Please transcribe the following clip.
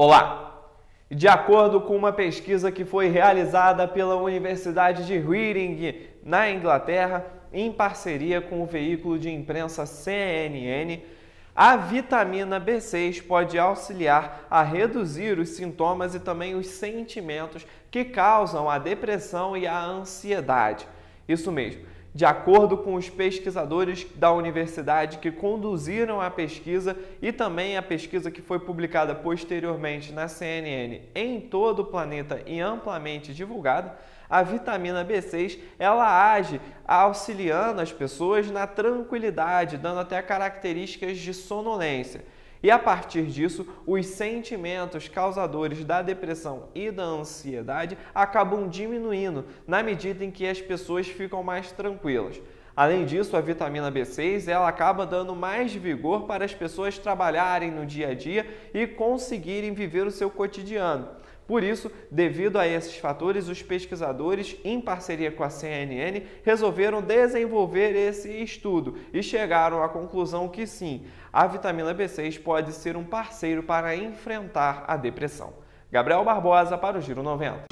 Olá! De acordo com uma pesquisa que foi realizada pela Universidade de Reading, na Inglaterra, em parceria com o veículo de imprensa CNN, a vitamina B6 pode auxiliar a reduzir os sintomas e também os sentimentos que causam a depressão e a ansiedade. Isso mesmo de acordo com os pesquisadores da universidade que conduziram a pesquisa e também a pesquisa que foi publicada posteriormente na CNN em todo o planeta e amplamente divulgada, a vitamina B6 ela age auxiliando as pessoas na tranquilidade, dando até características de sonolência. E a partir disso, os sentimentos causadores da depressão e da ansiedade acabam diminuindo na medida em que as pessoas ficam mais tranquilas. Além disso, a vitamina B6 ela acaba dando mais vigor para as pessoas trabalharem no dia a dia e conseguirem viver o seu cotidiano. Por isso, devido a esses fatores, os pesquisadores, em parceria com a CNN, resolveram desenvolver esse estudo e chegaram à conclusão que sim, a vitamina B6 pode ser um parceiro para enfrentar a depressão. Gabriel Barbosa para o Giro 90.